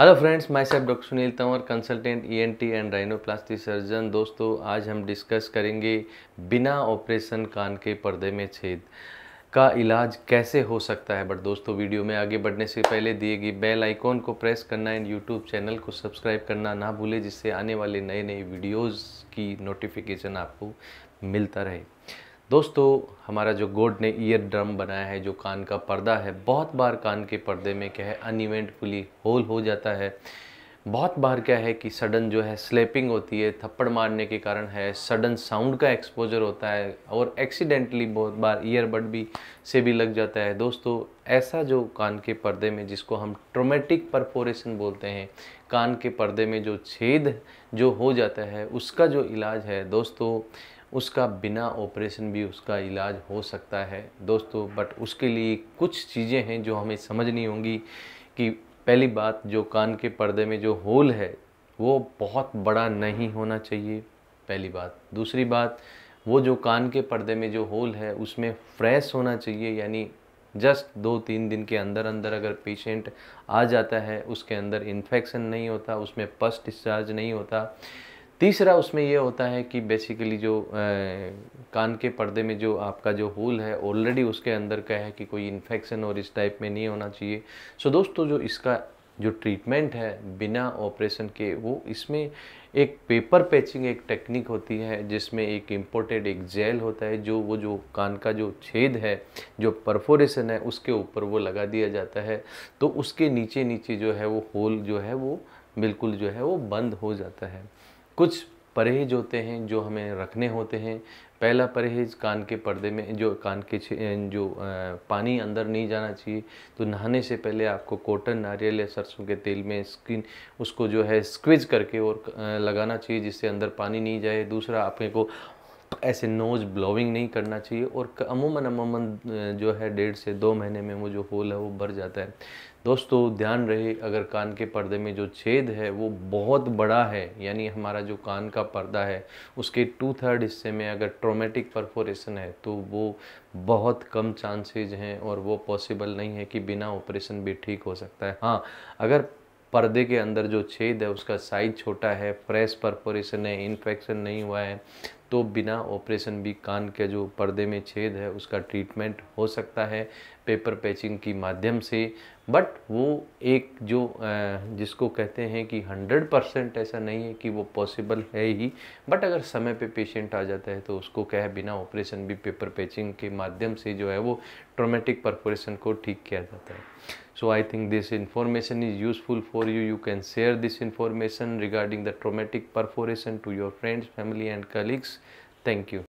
hello friends मैं सब doctor Sunil Tanwar consultant ENT and rhinoplasty surgeon दोस्तों आज हम डिस्कस करेंगे बिना ऑपरेशन कान के पर्दे में छेद का इलाज कैसे हो सकता है बट दोस्तों वीडियो में आगे बढ़ने से पहले दिए गए बेल आइकॉन को प्रेस करना एंड यूट्यूब चैनल को सब्सक्राइब करना ना भूलें जिससे आने वाले नए नए वीडियोज़ की नोटिफिकेशन आपको मिलता रहे दोस्तों हमारा जो गोड ने ईयर ड्रम बनाया है जो कान का पर्दा है बहुत बार कान के पर्दे में क्या है अनइवेंटफुली होल हो जाता है बहुत बार क्या है कि सडन जो है स्लेपिंग होती है थप्पड़ मारने के कारण है सडन साउंड का एक्सपोजर होता है और एक्सीडेंटली बहुत बार ईयरबड भी से भी लग जाता है दोस्तों ऐसा जो कान के पर्दे में जिसको हम ट्रोमेटिक परफोरेशन बोलते हैं कान के पर्दे में जो छेद जो हो जाता है उसका जो इलाज है दोस्तों उसका बिना ऑपरेशन भी उसका इलाज हो सकता है दोस्तों बट उसके लिए कुछ चीज़ें हैं जो हमें समझनी होंगी कि पहली बात जो कान के पर्दे में जो होल है वो बहुत बड़ा नहीं होना चाहिए पहली बात दूसरी बात वो जो कान के पर्दे में जो होल है उसमें फ्रेश होना चाहिए यानी जस्ट दो तीन दिन के अंदर अंदर अगर पेशेंट आ जाता है उसके अंदर इन्फेक्शन नहीं होता उसमें पस डिस्चार्ज नहीं होता तीसरा उसमें यह होता है कि बेसिकली जो आ, कान के पर्दे में जो आपका जो होल है ऑलरेडी उसके अंदर का है कि कोई इन्फेक्शन और इस टाइप में नहीं होना चाहिए सो दोस्तों जो इसका जो ट्रीटमेंट है बिना ऑपरेशन के वो इसमें एक पेपर पैचिंग एक टेक्निक होती है जिसमें एक इम्पोर्टेड एक जेल होता है जो वो जो कान का जो छेद है जो परफोरेशन है उसके ऊपर वो लगा दिया जाता है तो उसके नीचे नीचे जो है वो होल जो है वो बिल्कुल जो है वो बंद हो जाता है कुछ परहेज होते हैं जो हमें रखने होते हैं पहला परहेज कान के पर्दे में जो कान के जो पानी अंदर नहीं जाना चाहिए तो नहाने से पहले आपको कॉटन नारियल या सरसों के तेल में स्किन उसको जो है स्क्विज करके और लगाना चाहिए जिससे अंदर पानी नहीं जाए दूसरा अपने को ऐसे नोज ब्लोविंग नहीं करना चाहिए और अमूमन अमूमन जो है डेढ़ से दो महीने में वो जो होल है वो भर जाता है दोस्तों ध्यान रहे अगर कान के पर्दे में जो छेद है वो बहुत बड़ा है यानी हमारा जो कान का पर्दा है उसके टू थर्ड हिस्से में अगर ट्रोमेटिक परफोरेशन है तो वो बहुत कम चांसेज हैं और वो पॉसिबल नहीं है कि बिना ऑपरेशन भी ठीक हो सकता है हाँ अगर पर्दे के अंदर जो छेद है उसका साइज छोटा है फ्रेश परफोरेशन है इन्फेक्शन नहीं हुआ है तो बिना ऑपरेशन भी कान के जो पर्दे में छेद है उसका ट्रीटमेंट हो सकता है पेपर पैचिंग की माध्यम से बट वो एक जो जिसको कहते हैं कि 100 परसेंट ऐसा नहीं है कि वो पॉसिबल है ही बट अगर समय पे पेशेंट आ जाता है तो उसको कह बिना ऑपरेशन भी पेपर पैचिंग के माध्यम से जो है वो ट्रोमेटिक परफोरेशन को ठीक किया जाता है so I think this information is useful for you you can share this information regarding the traumatic perforation to your friends family and colleagues thank you